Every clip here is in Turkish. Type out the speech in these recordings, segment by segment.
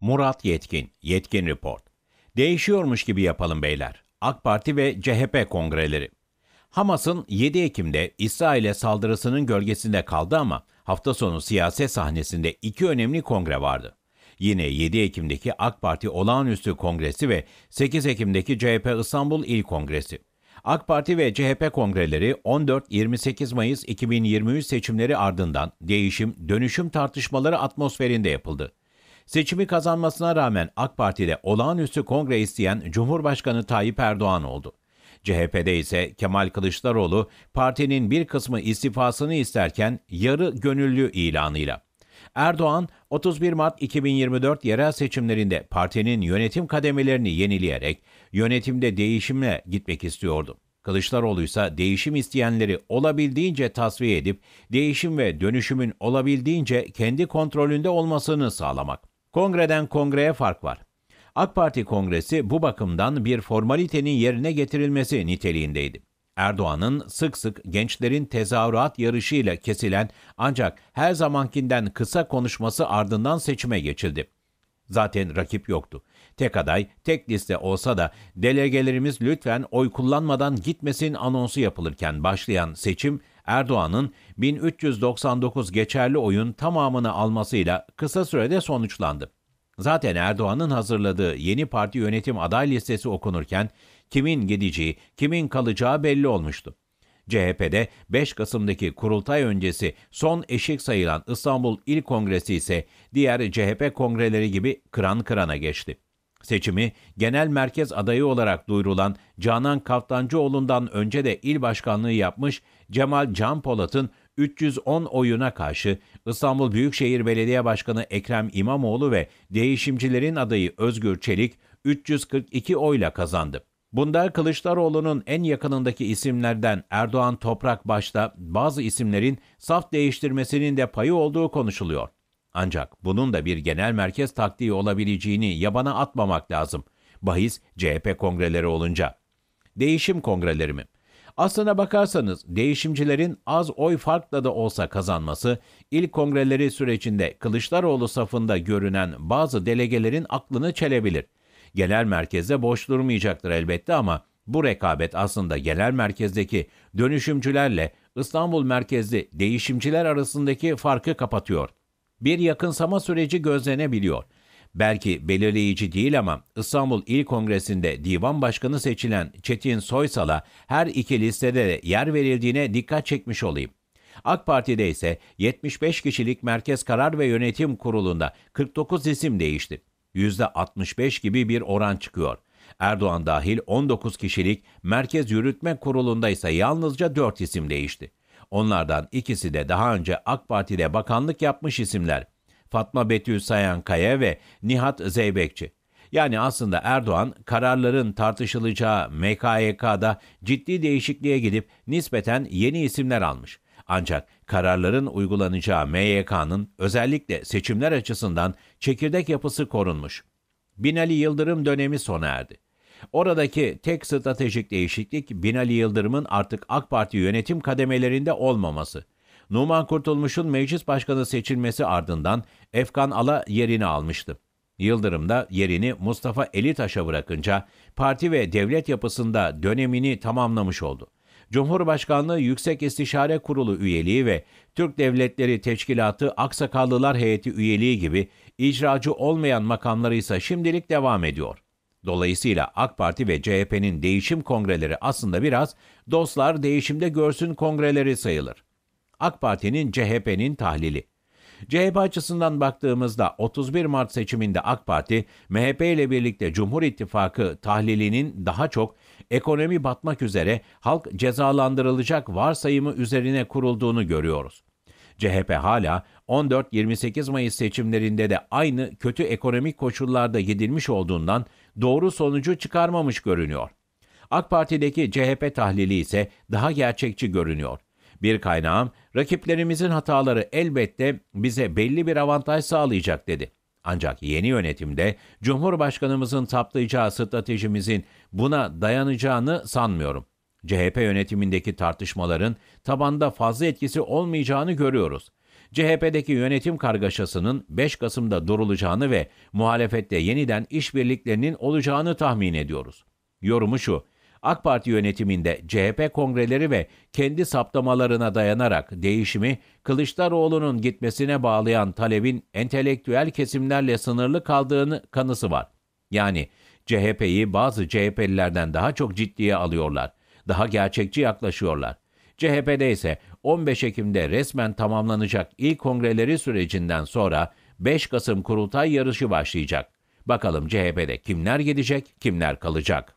Murat Yetkin, Yetkin Report. Değişiyormuş gibi yapalım beyler. AK Parti ve CHP kongreleri. Hamas'ın 7 Ekim'de İsrail'e saldırısının gölgesinde kaldı ama hafta sonu siyaset sahnesinde iki önemli kongre vardı. Yine 7 Ekim'deki AK Parti Olağanüstü Kongresi ve 8 Ekim'deki CHP İstanbul İl Kongresi. AK Parti ve CHP kongreleri 14-28 Mayıs 2023 seçimleri ardından değişim, dönüşüm tartışmaları atmosferinde yapıldı. Seçimi kazanmasına rağmen AK Parti'de olağanüstü kongre isteyen Cumhurbaşkanı Tayyip Erdoğan oldu. CHP'de ise Kemal Kılıçdaroğlu partinin bir kısmı istifasını isterken yarı gönüllü ilanıyla. Erdoğan 31 Mart 2024 yerel seçimlerinde partinin yönetim kademelerini yenileyerek yönetimde değişimle gitmek istiyordu. Kılıçdaroğlu ise değişim isteyenleri olabildiğince tasfiye edip değişim ve dönüşümün olabildiğince kendi kontrolünde olmasını sağlamak. Kongreden kongreye fark var. AK Parti kongresi bu bakımdan bir formalitenin yerine getirilmesi niteliğindeydi. Erdoğan'ın sık sık gençlerin tezahürat yarışıyla kesilen ancak her zamankinden kısa konuşması ardından seçime geçildi. Zaten rakip yoktu. Tek aday, tek liste olsa da delegelerimiz lütfen oy kullanmadan gitmesin anonsu yapılırken başlayan seçim Erdoğan'ın 1399 geçerli oyun tamamını almasıyla kısa sürede sonuçlandı. Zaten Erdoğan'ın hazırladığı yeni parti yönetim aday listesi okunurken kimin gideceği, kimin kalacağı belli olmuştu. CHP'de 5 Kasım'daki kurultay öncesi son eşik sayılan İstanbul İl Kongresi ise diğer CHP kongreleri gibi kıran kırana geçti. Seçimi genel merkez adayı olarak duyurulan Canan Kaftancıoğlu'ndan önce de il başkanlığı yapmış Cemal Can Polat'ın 310 oyuna karşı İstanbul Büyükşehir Belediye Başkanı Ekrem İmamoğlu ve değişimcilerin adayı Özgür Çelik 342 oyla kazandı. Bunda Kılıçdaroğlu'nun en yakınındaki isimlerden Erdoğan Toprak başta bazı isimlerin saf değiştirmesinin de payı olduğu konuşuluyor. Ancak bunun da bir genel merkez taktiği olabileceğini yabana atmamak lazım. Bahis CHP kongreleri olunca. Değişim kongreleri mi? Aslına bakarsanız değişimcilerin az oy farkla da olsa kazanması, ilk kongreleri sürecinde Kılıçdaroğlu safında görünen bazı delegelerin aklını çelebilir. Genel merkezde boş durmayacaktır elbette ama bu rekabet aslında genel merkezdeki dönüşümcülerle İstanbul merkezli değişimciler arasındaki farkı kapatıyor bir yakınsama süreci gözlenebiliyor. Belki belirleyici değil ama İstanbul İl Kongresi'nde divan başkanı seçilen Çetin Soysal'a her iki listede de yer verildiğine dikkat çekmiş olayım. AK Parti'de ise 75 kişilik Merkez Karar ve Yönetim Kurulu'nda 49 isim değişti. %65 gibi bir oran çıkıyor. Erdoğan dahil 19 kişilik Merkez Yürütme Kurulu'nda ise yalnızca 4 isim değişti. Onlardan ikisi de daha önce AK Parti'de bakanlık yapmış isimler. Fatma Betül Sayan Kaya ve Nihat Zeybekçi. Yani aslında Erdoğan kararların tartışılacağı MKYK'da ciddi değişikliğe gidip nispeten yeni isimler almış. Ancak kararların uygulanacağı MYK'nın özellikle seçimler açısından çekirdek yapısı korunmuş. Binali Yıldırım dönemi sona erdi. Oradaki tek stratejik değişiklik Binali Yıldırım'ın artık AK Parti yönetim kademelerinde olmaması. Numan Kurtulmuş'un meclis başkanı seçilmesi ardından Efkan Ala yerini almıştı. Yıldırım da yerini Mustafa Elitaş'a bırakınca parti ve devlet yapısında dönemini tamamlamış oldu. Cumhurbaşkanlığı Yüksek İstişare Kurulu üyeliği ve Türk Devletleri Teşkilatı Aksakallılar Heyeti üyeliği gibi icracı olmayan makamları ise şimdilik devam ediyor. Dolayısıyla AK Parti ve CHP'nin değişim kongreleri aslında biraz dostlar değişimde görsün kongreleri sayılır. AK Parti'nin CHP'nin tahlili. CHP açısından baktığımızda 31 Mart seçiminde AK Parti, MHP ile birlikte Cumhur İttifakı tahlilinin daha çok ekonomi batmak üzere halk cezalandırılacak varsayımı üzerine kurulduğunu görüyoruz. CHP hala 14-28 Mayıs seçimlerinde de aynı kötü ekonomik koşullarda gidilmiş olduğundan doğru sonucu çıkarmamış görünüyor. AK Parti'deki CHP tahlili ise daha gerçekçi görünüyor. Bir kaynağım, rakiplerimizin hataları elbette bize belli bir avantaj sağlayacak dedi. Ancak yeni yönetimde Cumhurbaşkanımızın taplayacağı stratejimizin buna dayanacağını sanmıyorum. CHP yönetimindeki tartışmaların tabanda fazla etkisi olmayacağını görüyoruz. CHP'deki yönetim kargaşasının 5 Kasım'da durulacağını ve muhalefette yeniden işbirliklerinin olacağını tahmin ediyoruz. Yorumu şu, AK Parti yönetiminde CHP kongreleri ve kendi saptamalarına dayanarak değişimi Kılıçdaroğlu'nun gitmesine bağlayan talebin entelektüel kesimlerle sınırlı kaldığını kanısı var. Yani CHP'yi bazı CHP'lilerden daha çok ciddiye alıyorlar daha gerçekçi yaklaşıyorlar. CHP'de ise 15 Ekim'de resmen tamamlanacak ilk kongreleri sürecinden sonra 5 Kasım kurultay yarışı başlayacak. Bakalım CHP'de kimler gidecek, kimler kalacak.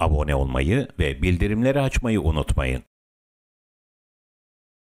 Abone olmayı ve bildirimleri açmayı unutmayın.